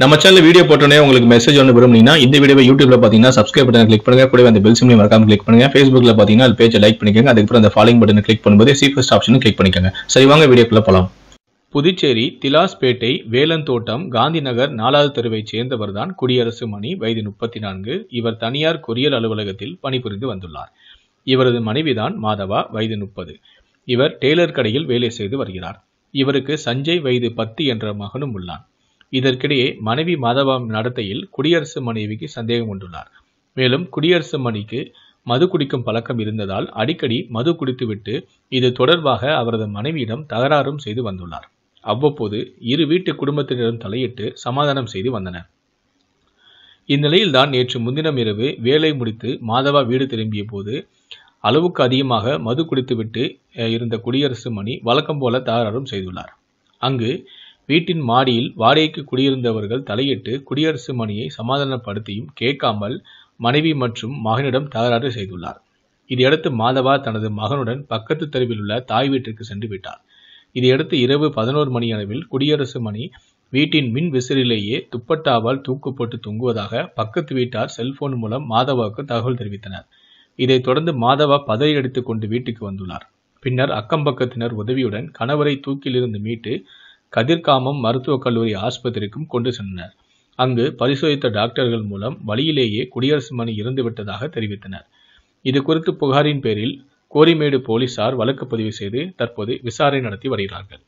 நம்ம channel video போட்டோன்னே உங்களுக்கு மெசேஜ் ஒன்று விரும்புனீங்கன்னா இந்த வீடியோ யூடியூப்ல பார்த்தீங்கன்னா சப்ஸ்கிரைப் பட்டன் கிளிக் பண்ணுங்க கூட அந்த பெல் சிம்லையும் மறக்காம கிளிக் பண்ணுங்க ஃபேஸ்புக்ல பார்த்தீங்கன்னா அது பேஜை லைக் பண்ணிக்கோங்க அதுக்கப்புறம் அந்த ஃபாலோ பட்டன் கிளிக் பண்ணும்போது சீஃபஸ்ட் ஆப்ஷன் கிளிக் பண்ணிக்கோங்க சரி வாங்க வீடியோக்குள்ள போலாம் புதுச்சேரி திலாஸ்பேட்டை வேலந்தோட்டம் காந்தி நகர் நாலாவது தெருவைச் சேர்ந்தவர்தான் குடியரசு மணி வயது முப்பத்தி நான்கு இவர் தனியார் கொரியல் அலுவலகத்தில் பணிபுரிந்து வந்துள்ளார் இவரது மனைவிதான் மாதவா வயது முப்பது இவர் டெய்லர் கடையில் வேலை செய்து வருகிறார் இவருக்கு சஞ்சய் வயது பத்து என்ற மகனும் உள்ளான் இதற்கிடையே மனைவி மாதவம் நடத்தையில் குடியரசு மனைவிக்கு சந்தேகம் கொண்டுள்ளார் மேலும் குடியரசு மணிக்கு மது குடிக்கும் பழக்கம் இருந்ததால் அடிக்கடி மது குடித்துவிட்டு இது தொடர்பாக அவரது மனைவியிடம் தகராறும் செய்து வந்துள்ளார் அவ்வப்போது இரு வீட்டு குடும்பத்தினரும் தலையிட்டு சமாதானம் செய்து வந்தனர் இந்நிலையில்தான் நேற்று முன்தினம் இரவு வேலை முடித்து மாதவா வீடு திரும்பிய போது அளவுக்கு அதிகமாக மது குடித்துவிட்டு இருந்த குடியரசு மணி வழக்கம் போல தகராறும் செய்துள்ளார் அங்கு வீட்டின் மாடியில் வாடகைக்கு குடியிருந்தவர்கள் தலையிட்டு குடியரசு மணியை சமாதானப்படுத்தியும் கேட்காமல் மனைவி மற்றும் மகனிடம் தகராறு செய்துள்ளார் இதையடுத்து மாதவா தனது மகனுடன் பக்கத்து தெருவில் உள்ள தாய் வீட்டிற்கு சென்று விட்டார் இதையடுத்து இரவு பதினோரு மணி அளவில் குடியரசு மணி வீட்டின் மின் விசிறிலேயே துப்பட்டாவால் தூக்கு போட்டு தூங்குவதாக பக்கத்து வீட்டார் செல்போன் மூலம் மாதவாவுக்கு தகவல் தெரிவித்தனர் இதைத் தொடர்ந்து மாதவா பதவி எடுத்துக்கொண்டு வீட்டுக்கு வந்துள்ளார் பின்னர் அக்கம்பக்கத்தினர் உதவியுடன் கணவரை தூக்கிலிருந்து மீட்டு கதிர்காமம் மருத்துவக் கல்லூரி ஆஸ்பத்திரிக்கும் கொண்டு சென்றனர் அங்கு பரிசோதித்த டாக்டர்கள் மூலம் வழியிலேயே குடியரசு மணி இறந்துவிட்டதாக தெரிவித்தனர் இது குறித்து புகாரின் பேரில் கோரிமேடு போலீசார் வழக்கு பதிவு செய்து தற்போது விசாரணை நடத்தி வருகிறார்கள்